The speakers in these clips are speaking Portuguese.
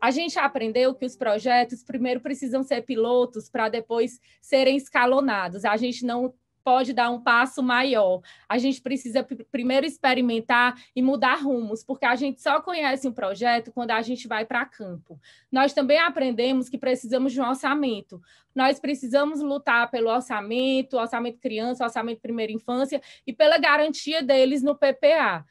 A gente aprendeu que os projetos primeiro precisam ser pilotos para depois serem escalonados. A gente não pode dar um passo maior. A gente precisa primeiro experimentar e mudar rumos, porque a gente só conhece um projeto quando a gente vai para campo. Nós também aprendemos que precisamos de um orçamento. Nós precisamos lutar pelo orçamento, orçamento criança, orçamento primeira infância e pela garantia deles no PPA.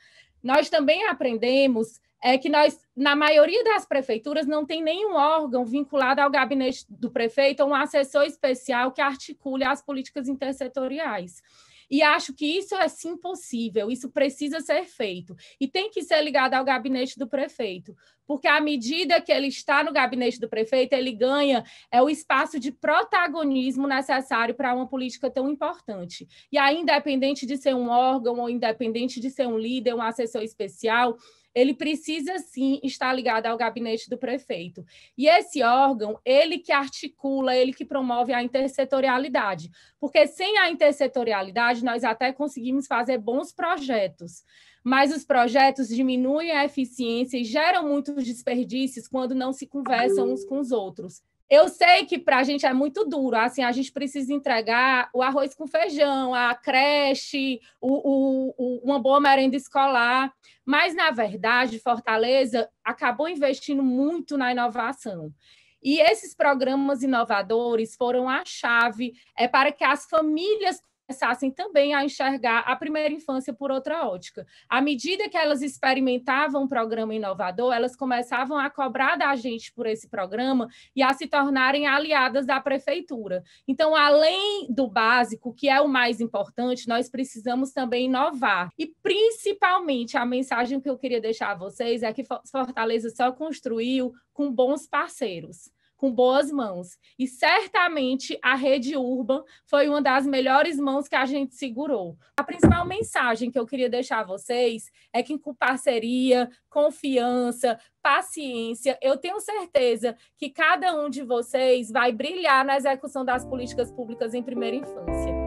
Nós também aprendemos é que nós, na maioria das prefeituras, não tem nenhum órgão vinculado ao gabinete do prefeito ou um assessor especial que articule as políticas intersetoriais. E acho que isso é sim possível, isso precisa ser feito. E tem que ser ligado ao gabinete do prefeito, porque à medida que ele está no gabinete do prefeito, ele ganha é o espaço de protagonismo necessário para uma política tão importante. E aí, independente de ser um órgão ou independente de ser um líder, um assessor especial, ele precisa sim estar ligado ao gabinete do prefeito. E esse órgão, ele que articula, ele que promove a intersetorialidade, porque sem a intersetorialidade nós até conseguimos fazer bons projetos, mas os projetos diminuem a eficiência e geram muitos desperdícios quando não se conversam uns com os outros. Eu sei que para a gente é muito duro, assim, a gente precisa entregar o arroz com feijão, a creche, o, o, o, uma boa merenda escolar, mas, na verdade, Fortaleza acabou investindo muito na inovação. E esses programas inovadores foram a chave é, para que as famílias começassem também a enxergar a primeira infância por outra ótica. À medida que elas experimentavam um programa inovador, elas começavam a cobrar da gente por esse programa e a se tornarem aliadas da prefeitura. Então, além do básico, que é o mais importante, nós precisamos também inovar. E, principalmente, a mensagem que eu queria deixar a vocês é que Fortaleza só construiu com bons parceiros com boas mãos. E certamente a rede Urban foi uma das melhores mãos que a gente segurou. A principal mensagem que eu queria deixar a vocês é que com parceria, confiança, paciência, eu tenho certeza que cada um de vocês vai brilhar na execução das políticas públicas em primeira infância.